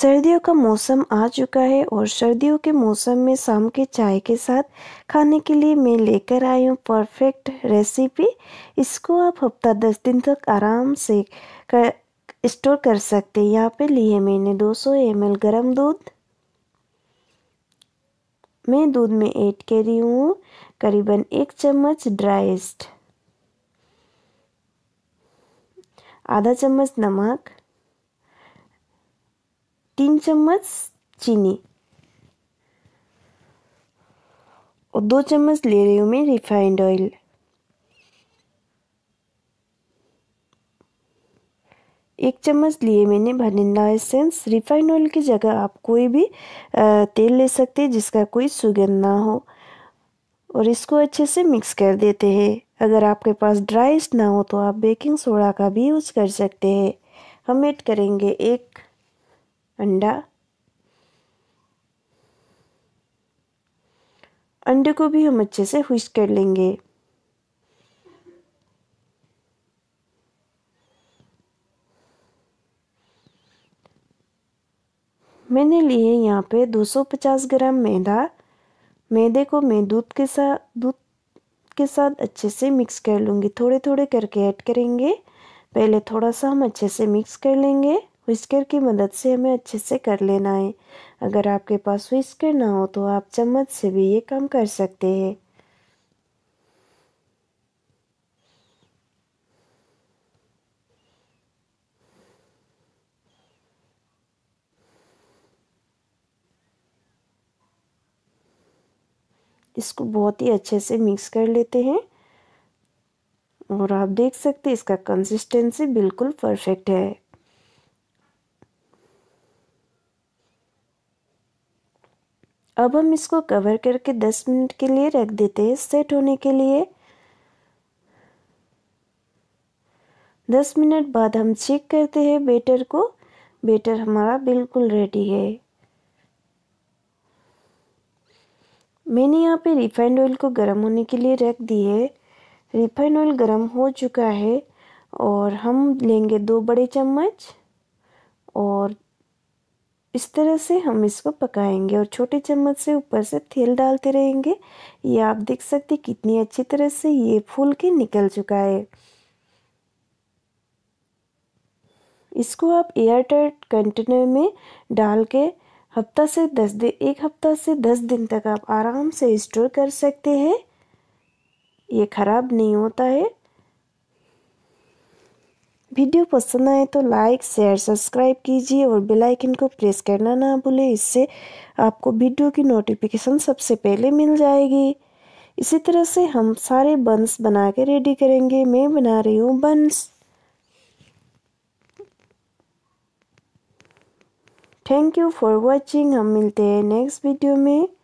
सर्दियों का मौसम आ चुका है और सर्दियों के मौसम में शाम के चाय के साथ खाने के लिए मैं लेकर आई हूँ परफेक्ट रेसिपी इसको आप हफ्ता दस दिन तक आराम से कर स्टोर कर सकते हैं यहाँ पे लिए मैंने 200 सौ एम एल गर्म दूध मैं दूध में ऐड कर रही हूँ करीबन एक चम्मच ड्राइस्ट आधा चम्मच नमक चम्मच चीनी और दो चम्मच ले रही हूँ मैं रिफाइंड ऑयल एक चम्मच लिए मैंने भनिंदा एसेंस रिफाइंड ऑयल की जगह आप कोई भी तेल ले सकते हैं जिसका कोई सुगंध ना हो और इसको अच्छे से मिक्स कर देते हैं अगर आपके पास ड्राइस्ट ना हो तो आप बेकिंग सोडा का भी यूज़ कर सकते हैं हम ऐड करेंगे एक अंडा अंडे को भी हम अच्छे से हुश कर लेंगे मैंने लिए यहाँ पे 250 ग्राम मैदा मैदे को मैं दूध के साथ दूध के साथ अच्छे से मिक्स कर लूँगी थोड़े थोड़े करके ऐड करेंगे पहले थोड़ा सा हम अच्छे से मिक्स कर लेंगे व्हिस्कर की मदद से हमें अच्छे से कर लेना है अगर आपके पास व्हिस्कर ना हो तो आप चम्मच से भी ये काम कर सकते हैं इसको बहुत ही अच्छे से मिक्स कर लेते हैं और आप देख सकते हैं इसका कंसिस्टेंसी बिल्कुल परफेक्ट है अब हम इसको कवर करके 10 मिनट के लिए रख देते हैं सेट होने के लिए 10 मिनट बाद हम चेक करते हैं बेटर को बेटर हमारा बिल्कुल रेडी है मैंने यहाँ पे रिफाइंड ऑयल को गर्म होने के लिए रख दी है रिफाइंड ऑयल गर्म हो चुका है और हम लेंगे दो बड़े चम्मच और इस तरह से हम इसको पकाएंगे और छोटे चम्मच से ऊपर से तेल डालते रहेंगे ये आप देख सकते कितनी अच्छी तरह से ये फूल के निकल चुका है इसको आप एयर टाइट कंटेनर में डाल के हफ्ता से दस दिन एक हफ्ता से दस दिन तक आप आराम से स्टोर कर सकते हैं ये ख़राब नहीं होता है वीडियो पसंद आए तो लाइक शेयर सब्सक्राइब कीजिए और बेल आइकन को प्रेस करना ना भूलें इससे आपको वीडियो की नोटिफिकेशन सबसे पहले मिल जाएगी इसी तरह से हम सारे बंस बना के रेडी करेंगे मैं बना रही हूँ buns thank you for watching हम मिलते हैं नेक्स्ट वीडियो में